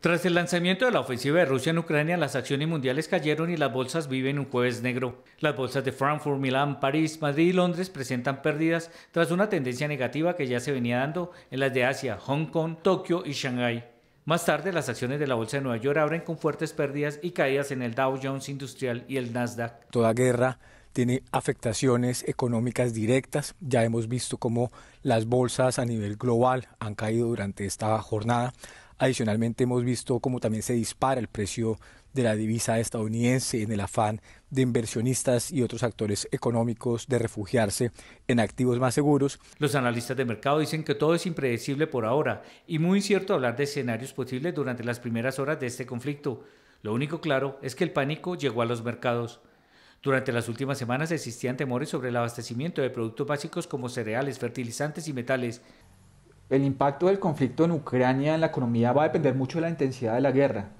Tras el lanzamiento de la ofensiva de Rusia en Ucrania, las acciones mundiales cayeron y las bolsas viven un jueves negro. Las bolsas de Frankfurt, Milán, París, Madrid y Londres presentan pérdidas tras una tendencia negativa que ya se venía dando en las de Asia, Hong Kong, Tokio y Shanghái. Más tarde, las acciones de la Bolsa de Nueva York abren con fuertes pérdidas y caídas en el Dow Jones Industrial y el Nasdaq. Toda guerra tiene afectaciones económicas directas. Ya hemos visto cómo las bolsas a nivel global han caído durante esta jornada. Adicionalmente hemos visto cómo también se dispara el precio de la divisa estadounidense en el afán de inversionistas y otros actores económicos de refugiarse en activos más seguros. Los analistas de mercado dicen que todo es impredecible por ahora y muy incierto hablar de escenarios posibles durante las primeras horas de este conflicto. Lo único claro es que el pánico llegó a los mercados. Durante las últimas semanas existían temores sobre el abastecimiento de productos básicos como cereales, fertilizantes y metales, el impacto del conflicto en Ucrania en la economía va a depender mucho de la intensidad de la guerra.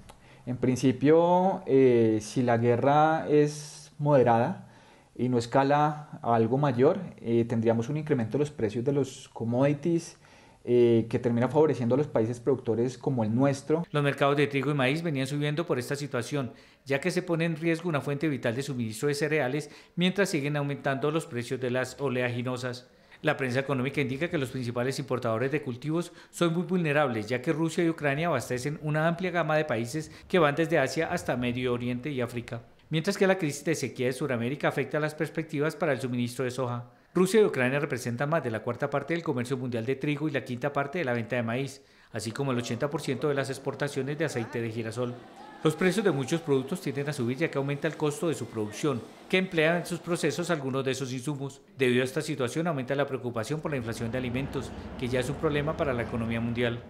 En principio, eh, si la guerra es moderada y no escala a algo mayor, eh, tendríamos un incremento de los precios de los commodities, eh, que termina favoreciendo a los países productores como el nuestro. Los mercados de trigo y maíz venían subiendo por esta situación, ya que se pone en riesgo una fuente vital de suministro de cereales mientras siguen aumentando los precios de las oleaginosas. La prensa económica indica que los principales importadores de cultivos son muy vulnerables, ya que Rusia y Ucrania abastecen una amplia gama de países que van desde Asia hasta Medio Oriente y África. Mientras que la crisis de sequía de Sudamérica afecta las perspectivas para el suministro de soja. Rusia y Ucrania representan más de la cuarta parte del comercio mundial de trigo y la quinta parte de la venta de maíz así como el 80% de las exportaciones de aceite de girasol. Los precios de muchos productos tienden a subir ya que aumenta el costo de su producción, que emplea en sus procesos algunos de esos insumos. Debido a esta situación aumenta la preocupación por la inflación de alimentos, que ya es un problema para la economía mundial.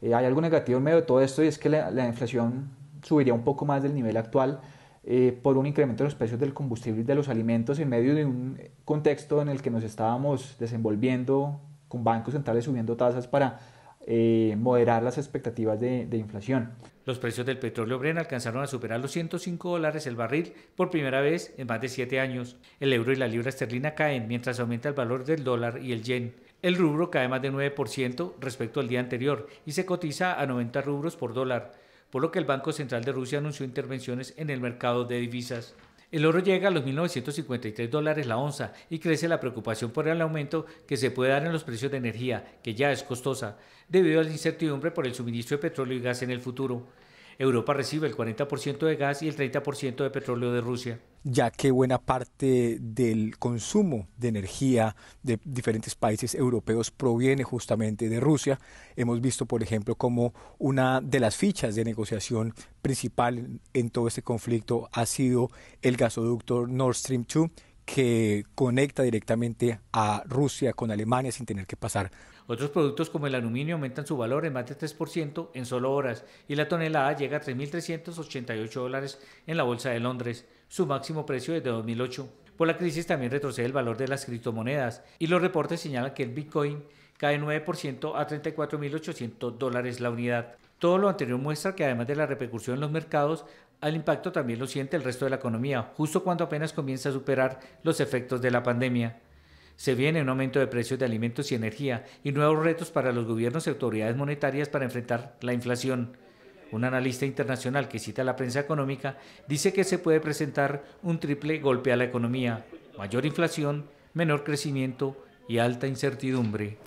Eh, hay algo negativo en medio de todo esto y es que la, inflación subiría un poco más del nivel actual eh, por un incremento de los precios del combustible y de los alimentos en medio de un contexto en el que nos estábamos desenvolviendo con bancos centrales subiendo tasas para eh, moderar las expectativas de, inflación. Los precios del petróleo Bren alcanzaron a superar los 105 dólares el barril por primera vez en más de siete años. El euro y la libra esterlina caen mientras aumenta el valor del dólar y el yen. El rubro cae más de 9% respecto al día anterior y se cotiza a 90 rubros por dólar, por lo que el Banco Central de Rusia anunció intervenciones en el mercado de divisas. El oro llega a los 1.953 dólares la onza y crece la preocupación por el aumento que se puede dar en los precios de energía, que ya es costosa, debido a la incertidumbre por el suministro de petróleo y gas en el futuro. Europa recibe el 40% de gas y el 30% de petróleo de Rusia. Ya que buena parte del consumo de energía de diferentes países europeos proviene justamente de Rusia, hemos visto, por ejemplo, como una de las fichas de negociación principal en todo este conflicto ha sido el gasoducto Nord Stream 2 que conecta directamente a Rusia con Alemania sin tener que pasar otros productos como el aluminio aumentan su valor en más de 3% en solo horas y la tonelada llega a 3.388 dólares en la Bolsa de Londres, su máximo precio desde 2008. Por la crisis también retrocede el valor de las criptomonedas y los reportes señalan que el Bitcoin cae 9% a 34.800 dólares la unidad. Todo lo anterior muestra que además de la repercusión en los mercados, al impacto también lo siente el resto de la economía, justo cuando apenas comienza a superar los efectos de la pandemia. Se viene un aumento de precios de alimentos y energía y nuevos retos para los gobiernos y autoridades monetarias para enfrentar la inflación. Un analista internacional que cita la prensa económica dice que se puede presentar un triple golpe a la economía, mayor inflación, menor crecimiento y alta incertidumbre.